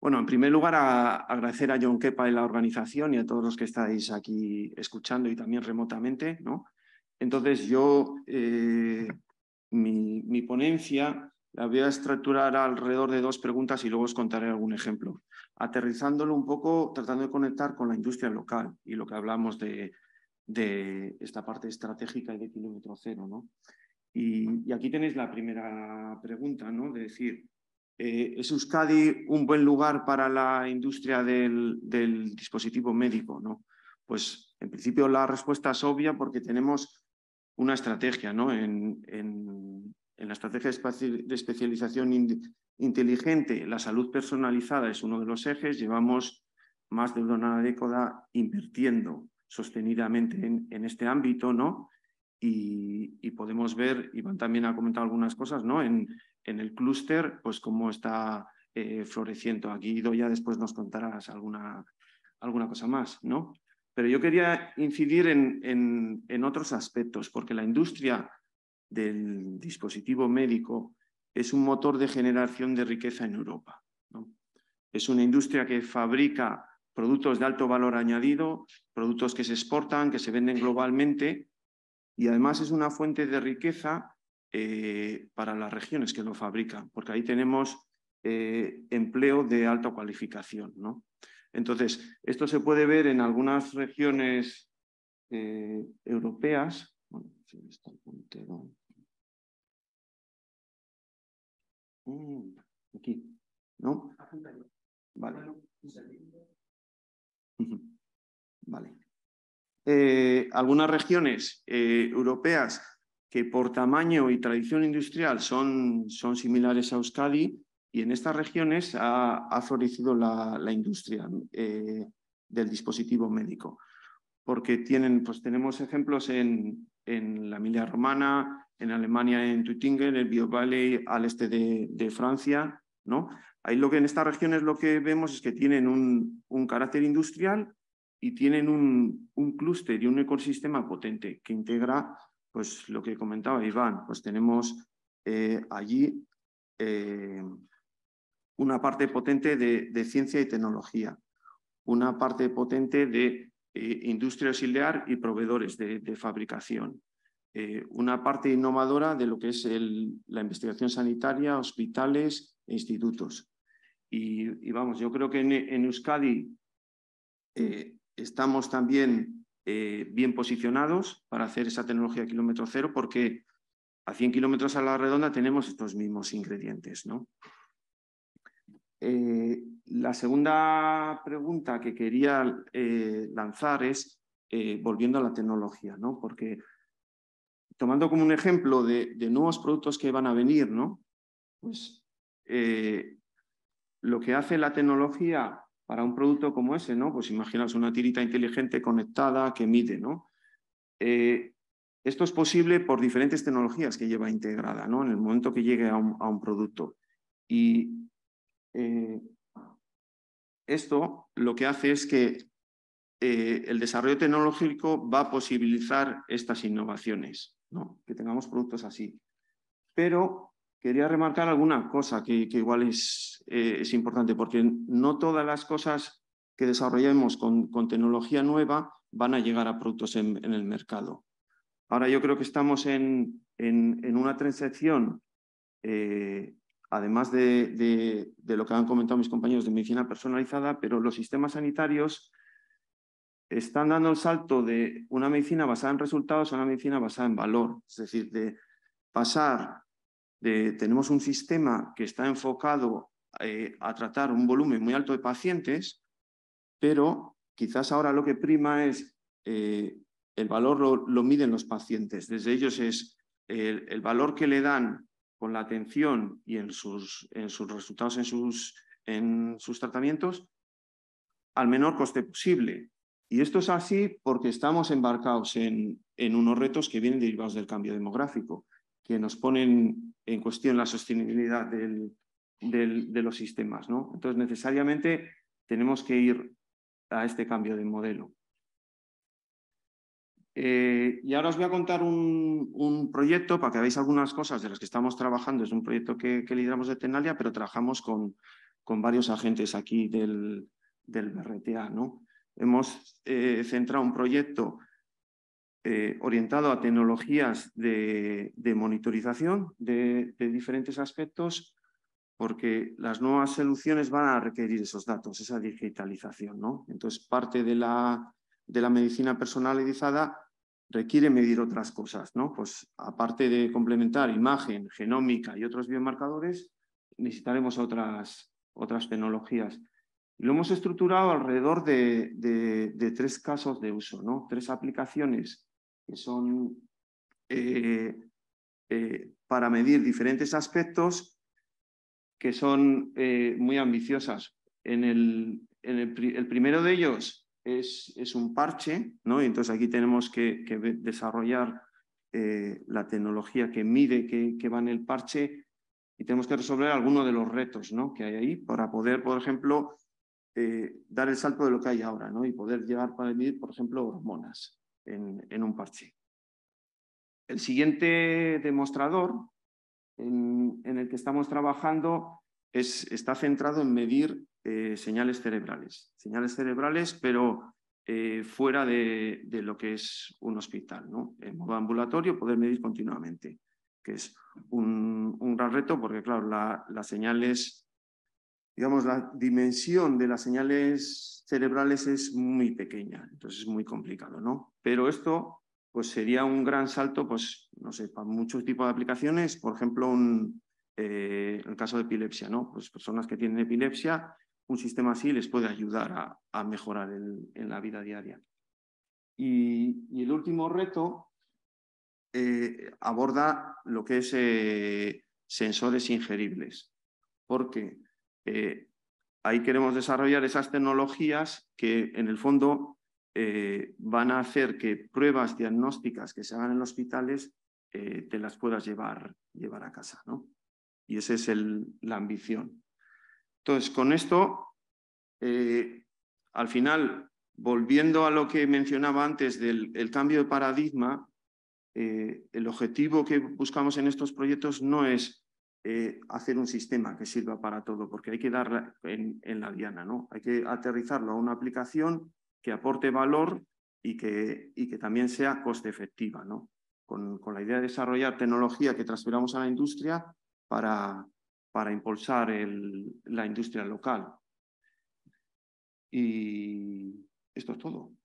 Bueno, en primer lugar, agradecer a John Kepa y la organización y a todos los que estáis aquí escuchando y también remotamente. ¿no? Entonces, yo, eh, mi, ponencia la voy a estructurar alrededor de dos preguntas y luego os contaré algún ejemplo. Aterrizándolo un poco, tratando de conectar con la industria local y lo que hablamos de, esta parte estratégica y de kilómetro cero. ¿no? Y, aquí tenéis la primera pregunta, ¿no? de decir, eh, ¿Es Euskadi un buen lugar para la industria del, dispositivo médico? ¿no? Pues en principio la respuesta es obvia porque tenemos una estrategia ¿no? en, la estrategia de especialización inteligente. La salud personalizada es uno de los ejes. Llevamos más de una década invirtiendo sostenidamente en este ámbito, ¿no? y, podemos ver, Iván también ha comentado algunas cosas, ¿no? En, el clúster, pues cómo está eh, floreciendo. Aquí ya después nos contarás alguna, alguna cosa más, ¿no? Pero yo quería incidir en, otros aspectos, porque la industria del dispositivo médico es un motor de generación de riqueza en Europa. Es una industria que fabrica productos de alto valor añadido, productos que se exportan, que se venden globalmente y además es una fuente de riqueza eh, para las regiones que lo fabrican, porque ahí tenemos eh, empleo de alta cualificación. ¿no? Entonces, esto se puede ver en algunas regiones eh, europeas. Bueno, está el mm, aquí, ¿no? Vale. Vale. Eh, algunas regiones eh, europeas que por tamaño y tradición industrial son, son similares a Euskadi y en estas regiones ha, florecido la, industria eh, del dispositivo médico. Porque tienen, pues tenemos ejemplos en, en la Emilia Romana, en Alemania, en en el Bio Valley al este de, de Francia, ¿no? Ahí lo que en estas regiones lo que vemos es que tienen un, un carácter industrial y tienen un, clúster y un ecosistema potente que integra pues, lo que comentaba Iván. Pues tenemos eh, allí eh, una parte potente de, ciencia y tecnología, una parte potente de eh, industria auxiliar y proveedores de, fabricación, una parte innovadora de lo que es la investigación sanitaria, hospitales e institutos. Y, vamos, yo creo que en, Euskadi estamos también eh, bien posicionados para hacer esa tecnología kilómetro cero porque a 100 kilómetros a la redonda tenemos estos mismos ingredientes. ¿no? Eh, la segunda pregunta que quería eh, lanzar es, volviendo a la tecnología, ¿no? porque tomando como un ejemplo de, de nuevos productos que van a venir, ¿no? pues lo que hace la tecnología para un producto como ese, ¿no? Pues imaginaos una tirita inteligente conectada que mide, ¿no? Eh, esto es posible por diferentes tecnologías que lleva integrada, ¿no? En el momento que llegue a un, producto. Y eh, esto lo que hace es que eh, el desarrollo tecnológico va a posibilizar estas innovaciones, ¿no? Que tengamos productos así. Pero Quería remarcar alguna cosa que, igual eh, es, importante, porque no todas las cosas que desarrollemos con, tecnología nueva van a llegar a productos en, el mercado. Ahora yo creo que estamos en, en, una transición, eh, además de, de, lo que han comentado mis compañeros de medicina personalizada, pero los sistemas sanitarios están dando el salto de una medicina basada en resultados a una medicina basada en valor, es decir, de pasar tenemos un sistema que está enfocado eh, a tratar un volumen muy alto de pacientes, pero quizás ahora lo que prima es eh, el valor lo, miden los pacientes. Desde ellos es el, valor que le dan con la atención y en sus, en sus resultados, en sus, en sus tratamientos, al menor coste posible. Y esto es así porque estamos embarcados en unos retos que vienen derivados del cambio demográfico que nos ponen en cuestión la sostenibilidad de los sistemas. ¿no? Entonces, necesariamente tenemos que ir a este cambio de modelo. Eh, y ahora os voy a contar un, proyecto para que veáis algunas cosas de las que estamos trabajando. Es un proyecto que, lideramos de Tenalia, pero trabajamos con, varios agentes aquí del, RTA, ¿no? Hemos eh, centrado un proyecto eh, orientado a tecnologías de, monitorización de, diferentes aspectos, porque las nuevas soluciones van a requerir esos datos, esa digitalización. ¿no? Entonces, parte de la, medicina personalizada requiere medir otras cosas, ¿no? Pues aparte de complementar imagen, genómica y otros biomarcadores, necesitaremos otras, otras tecnologías. Lo hemos estructurado alrededor de, tres casos de uso, ¿no? Tres aplicaciones que son eh, eh, para medir diferentes aspectos que son eh, muy ambiciosas. En el, primero de ellos es, es, un parche, ¿no? entonces aquí tenemos que, desarrollar la tecnología que mide que, que va en el parche y tenemos que resolver algunos de los retos ¿no? que hay ahí para poder, por ejemplo, dar el salto de lo que hay ahora ¿no? y poder llevar para medir, por ejemplo, hormonas en, un parche. El siguiente demostrador en, el que estamos trabajando es, está centrado en medir eh, señales cerebrales, señales cerebrales, pero eh, fuera de, lo que es un hospital, en modo ambulatorio, poder medir continuamente, que es un, gran reto porque, claro, las señales digamos, la dimensión de las señales cerebrales es muy pequeña, entonces es muy complicado, ¿no? Pero esto pues sería un gran salto, pues, no sé, para muchos tipos de aplicaciones, por ejemplo, un, eh, el caso de epilepsia, ¿no? Pues personas que tienen epilepsia, un sistema así les puede ayudar a, mejorar en la vida diaria. Y, el último reto eh, aborda lo que es eh, sensores ingeribles, porque eh, ahí queremos desarrollar esas tecnologías que en el fondo eh, van a hacer que pruebas diagnósticas que se hagan en hospitales eh, te las puedas llevar, llevar a casa. Y esa es la ambición. Entonces, con esto, al final, volviendo a lo que mencionaba antes del cambio de paradigma, el objetivo que buscamos en estos proyectos no es eh, hacer un sistema que sirva para todo, porque hay que darla en, la diana, ¿no? Hay que aterrizarlo a una aplicación que aporte valor y que, y que también sea coste efectiva, Con, la idea de desarrollar tecnología que transferamos a la industria para, para impulsar la industria local. Y esto es todo.